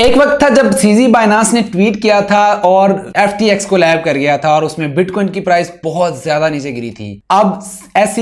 एक वक्त था जब सीजी बाइनास ने ट्वीट किया था और एफ को लैब कर गया था और उसमें बिटकॉइन की प्राइस बहुत ज्यादा नीचे गिरी थी अब S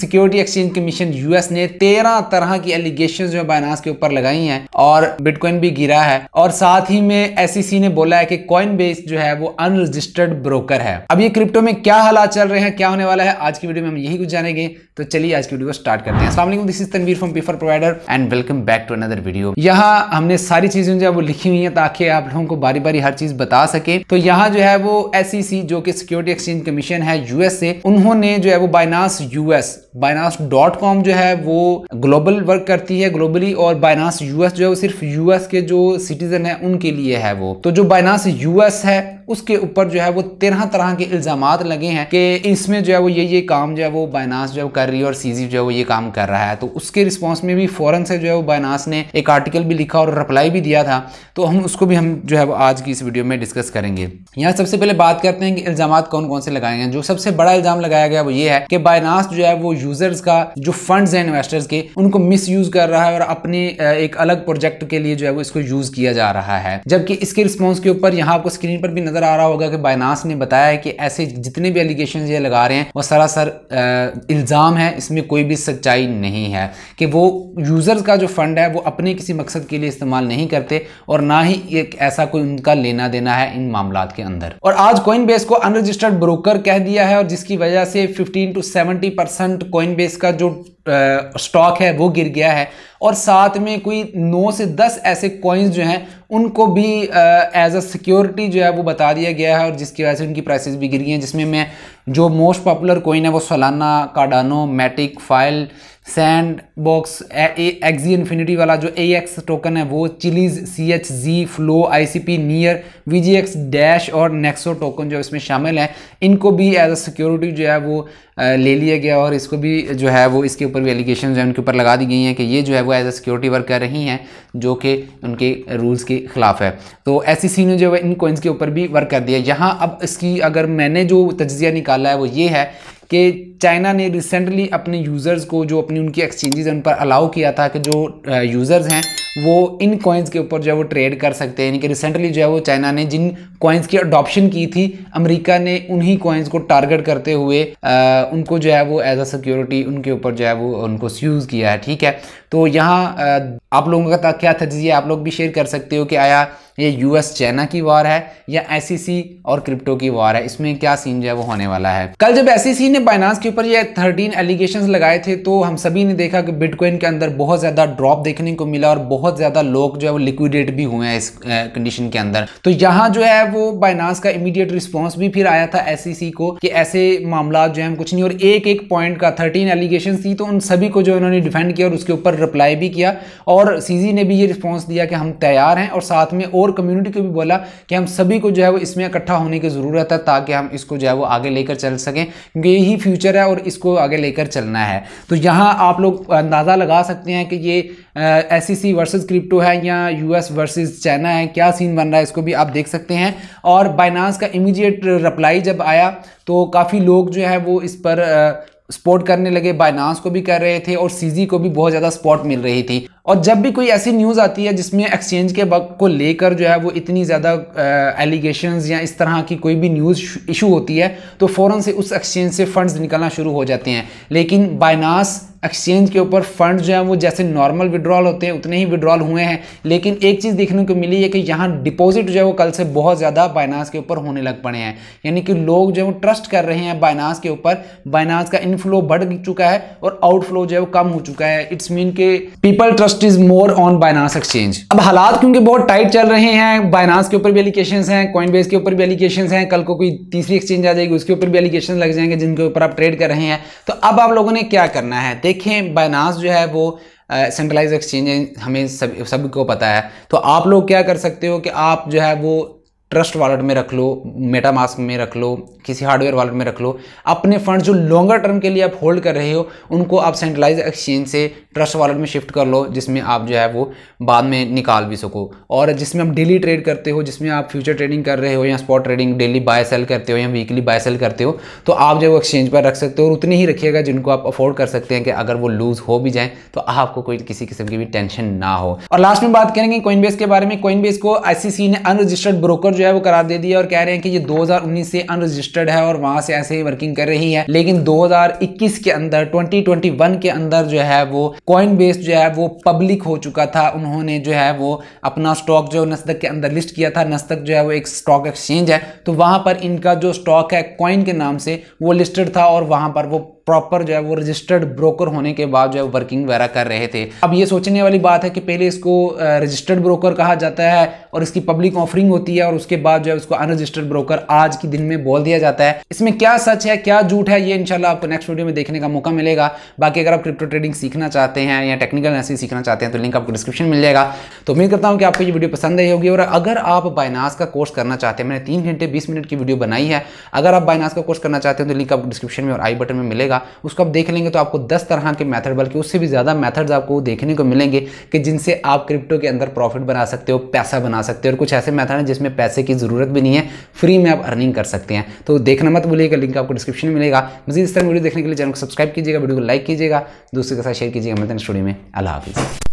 security exchange commission US ने तेरह तरह की एलिगेशन जो बाइनास के ऊपर लगाई हैं और बिटकॉइन भी गिरा है और साथ ही में एस e ने बोला है कि कॉइन बेस जो है वो अनरजिस्टर्ड ब्रोकर है अब ये क्रिप्टो में क्या हालात चल रहे हैं क्या होने वाला है आज की वीडियो में हम यही कुछ जानेंगे तो चलिए आज की वीडियो को स्टार्ट करते हैं असला दिस इज तनवीर फ्रॉम पीफर provider and welcome back to another video यहाँ हमने सारी चीजें चीजें वो लिखी हुई है ताकि आप लोगों को बारी बारी हर चीज़ बता सके तो यहाँ जो है वो एस e जो कि सिक्योरिटी एक्सचेंज कमीशन है यूएस से उन्होंने जो है वो Binance US Binance dot com जो है वो ग्लोबल वर्क करती है ग्लोबली और बाइनास यूएस जो है वो सिर्फ यूएस के जो सिटीजन है उनके लिए है वो तो जो बाइनास यूएस है उसके ऊपर जो है वो तेरह तरह के इल्ज़ाम लगे हैं कि इसमें जो है वो ये ये काम जो है वो बायनास जो है कर रही है और सीजी जो है वो ये काम कर रहा है तो उसके रिस्पॉन्स में भी फ़ौरन से जो है वो बायनास ने एक आर्टिकल भी लिखा और रिप्लाई भी दिया था तो हम उसको भी हम जो है वो आज की इस वीडियो में डिस्कस करेंगे यहाँ सबसे पहले बात करते हैं कि इल्ज़ाम कौन कौन से लगाए गए जो सबसे बड़ा इल्ज़ाम लगाया गया वो ये है कि बायनास जो है वो यूज़र्स का जो फंड है इन्वेस्टर्स के उनको मिस यूज़ कर रहा है और अपने एक अलग प्रोजेक्ट के लिए जो है वो इसको यूज़ किया जा रहा है जबकि इसके रिस्पॉन्स के ऊपर यहाँ आपको स्क्रीन पर भी नजर नज़र आ रहा होगा कि बायनास ने बताया है कि ऐसे जितने भी एलिगेशन ये लगा रहे हैं वो सरासर इल्ज़ाम है इसमें कोई भी सच्चाई नहीं है कि वो यूज़र्स का जो फ़ंड है वो अपने किसी मकसद के लिए इस्तेमाल नहीं करते और ना ही एक ऐसा कोई उनका लेना देना है इन मामला के अंदर और आज कोइन को अनरजिस्टर्ड ब्रोकर कह दिया है और जिसकी वजह से फिफ्टीन टू सेवेंटी परसेंट का जो स्टॉक है वो गिर गया है और साथ में कोई नौ से दस ऐसे कॉइन्स जो हैं उनको भी एज अ सिक्योरिटी जो है वो बता दिया गया है और जिसकी वजह से उनकी प्राइसेस भी गिर गई हैं जिसमें मैं जो मोस्ट पॉपुलर कॉइन है वो Solana Cardano Matic file Sandbox Axie Infinity वाला जो ए एक्स टोकन है वो Chiliz C H G Flow I C P Near V G X Dash और नेक्सो टोकन जो इसमें शामिल हैं इनको भी एज अ सिक्योरिटी जो है वो ले लिया गया और इसको भी जो है वो इसके ऊपर भी एलिगेशन जो है उनके ऊपर लगा दी गई हैं कि ये जो है वो एज अ सिक्योरिटी वर्क कर रही हैं जो कि उनके रूल्स के ख़िलाफ़ है तो एस सी ने जो है इन कोइंस के ऊपर भी वर्क कर दिया यहाँ अब इसकी अगर मैंने जो तजिया निकाला है वो ये है कि चाइना ने रिसेंटली अपने यूज़र्स को जो अपनी उनकी एक्सचेंजेस उन पर अलाउ किया था कि जो यूज़र्स हैं वो इन कॉइन्स के ऊपर जो है वो ट्रेड कर सकते हैं यानी कि रिसेंटली जो है वो चाइना ने जिन कॉइन्स की अडॉप्शन की थी अमेरिका ने उन्हीं कॉइन्स को टारगेट करते हुए आ, उनको जो है वो एज अ सिक्योरिटी उनके ऊपर जो है वो उनको यूज़ किया है ठीक है तो यहाँ आप लोगों का क्या था जी आप लोग भी शेयर कर सकते हो कि आया ये यूएस चाइना की वॉर है या एस और क्रिप्टो की वॉर है इसमें क्या सीन जो है वो होने वाला है कल जब एस ने बाइनास के ऊपर ये थर्टीन एलिगेशन लगाए थे तो हम सभी ने देखा कि बिटकॉइन के अंदर बहुत ज़्यादा ड्रॉप देखने को मिला और बहुत ज़्यादा लोग जो है वो लिक्विडेट भी हुए हैं इस कंडीशन के अंदर तो यहाँ जो है वो बाइनास का इमीडिएट रिस्पॉन्स भी फिर आया था एस को कि ऐसे मामला जो है कुछ नहीं और एक एक पॉइंट का थर्टीन एलिगेशन थी तो उन सभी को जो इन्होंने डिफेंड किया और उसके ऊपर रिप्लाई भी किया और सीजी ने भी ये रिस्पॉन्स दिया कि हम तैयार हैं और साथ में और और कम्युनिटी को भी बोला कि हम सभी को जो है वो इसमें इकट्ठा होने की ज़रूरत है ताकि हम इसको जो है वो आगे लेकर चल सकें क्योंकि यही फ्यूचर है और इसको आगे लेकर चलना है तो यहाँ आप लोग अंदाज़ा लगा सकते हैं कि ये एस सी वर्सेज क्रिप्टो है या यू एस चाइना है क्या सीन बन रहा है इसको भी आप देख सकते हैं और बाइनास का इमीडिएट रिप्लाई जब आया तो काफ़ी लोग जो है वो इस पर सपोर्ट करने लगे बाइनांस को भी कर रहे थे और सीजी को भी बहुत ज़्यादा सपोर्ट मिल रही थी और जब भी कोई ऐसी न्यूज़ आती है जिसमें एक्सचेंज के वक्त को लेकर जो है वो इतनी ज़्यादा एलिगेशन या इस तरह की कोई भी न्यूज़ इशू होती है तो फ़ौरन से उस एक्सचेंज से फंड्स निकलना शुरू हो जाते हैं लेकिन बाइनास एक्सचेंज के ऊपर फंड जो है वो जैसे नॉर्मल विड्रॉल होते हैं उतने ही विड्रॉल हुए हैं लेकिन एक चीज़ देखने को मिली है कि यहाँ डिपॉजिट जो है वो कल से बहुत ज़्यादा बाइनास के ऊपर होने लग पड़े हैं यानी कि लोग जो है वो ट्रस्ट कर रहे हैं बाइनास के ऊपर बाइनास का इनफ्लो बढ़ चुका है और आउटफ्लो जो है वो कम हो चुका है इट्स मीन के people trust is more on Binance exchange अब हालात क्योंकि बहुत टाइट चल रहे हैं बाइनास के ऊपर भी एलिकेशन हैं कॉइन बेस के ऊपर भी एलिकेशन हैं कल को कोई तीसरी एक्सचेंज आ जाएगी उसके ऊपर भी एलिकेशन लग जाएंगे जिनके ऊपर आप ट्रेड कर रहे हैं तो अब आप लोगों ने क्या करना है देख देखें बायनास जो है वो सेंट्रलाइज एक्सचेंज हमें सब सबको पता है तो आप लोग क्या कर सकते हो कि आप जो है वो ट्रस्ट वॉलेट में रख लो मेटामास्क में रख लो किसी हार्डवेयर वॉलेट में रख लो अपने फंड जो लॉन्गर टर्म के लिए आप होल्ड कर रहे हो उनको आप सेंट्रलाइज एक्सचेंज से ट्रस्ट वॉलेट में शिफ्ट कर लो जिसमें आप जो है वो बाद में निकाल भी सको और जिसमें आप डेली ट्रेड करते हो जिसमें आप फ्यूचर ट्रेडिंग कर रहे हो या spot trading daily buy sell करते हो या वीकली बाय सेल करते हो तो आप जो एक्सचेंज पर रख सकते हो और उतनी ही रखिएगा जिनको आप अफोर्ड कर सकते हैं कि अगर वो लूज़ हो भी जाए तो आपको कोई किसी किस्म की भी टेंशन ना हो और लास्ट में बात करेंगे कोइन के बारे में कोइन को आईसीसी ने अनरजिस्टर्ड ब्रोकर जो है वो करार दे दिया और कह रहे हैं कि ये दो से अनरजिस्टर्ड रजिस्टर्ड है और वहां से ऐसे ही वर्किंग कर रही है लेकिन 2021 के अंदर 2021 के अंदर जो है वो कॉइन बेस जो है वो पब्लिक हो चुका था उन्होंने जो है वो अपना स्टॉक जो नस्तक के अंदर लिस्ट किया था नस्तक जो है वो एक स्टॉक एक्सचेंज है तो वहां पर इनका जो स्टॉक है कॉइन के नाम से वो लिस्टेड था और वहां पर वो प्रॉपर जो है वो रजिस्टर्ड ब्रोकर होने के बाद जो है वर्किंग वगैरह कर रहे थे अब ये सोचने वाली बात है कि पहले इसको रजिस्टर्ड ब्रोकर कहा जाता है और इसकी पब्लिक ऑफरिंग होती है और उसके बाद जो है उसको अनरजिस्टर्ड ब्रोकर आज के दिन में बोल दिया जाता है इसमें क्या सच है क्या झूठ है ये इनशाला आपको नेक्स्ट वीडियो में देखने का मौका मिलेगा बाकी अगर आप क्रिप्टो ट्रेडिंग सीखना चाहते हैं या टेक्निकल एनालिसिस सीखना चाहते हैं तो लिंक आपको डिस्क्रिप्शन मिल जाएगा तो उम्मीद करता हूँ कि आपको ये वीडियो पसंद आई होगी और अगर आप बायनास का कोर्स करना चाहते हैं मैंने तीन घंटे बीस मिनट की वीडियो बनाई है अगर आप बायनास का कोर्स करना चाहते हैं तो लिंक आपको डिस्क्रिप्शन में और आई बटन में मिलेगा मिलेगा उसको आप देख लेंगे तो आपको दस तरह के मैथड बल्कि उससे भी ज़्यादा मैथड्स आपको देखने को मिलेंगे कि जिनसे आप क्रिप्टो के अंदर प्रॉफिट बना सकते हो पैसा बना सकते हो और कुछ ऐसे मैथड हैं जिसमें पैसे की ज़रूरत भी नहीं है फ्री में आप अर्निंग कर सकते हैं तो देखना मत भूलिएगा लिंक आपको डिस्क्रिप्शन में मिलेगा मजीद इस तरह वीडियो देखने के लिए चैनल को सब्सक्राइब कीजिएगा वीडियो को लाइक कीजिएगा दूसरे के साथ शेयर कीजिएगा मतलब हैं स्टूडियो में अला हाफिज़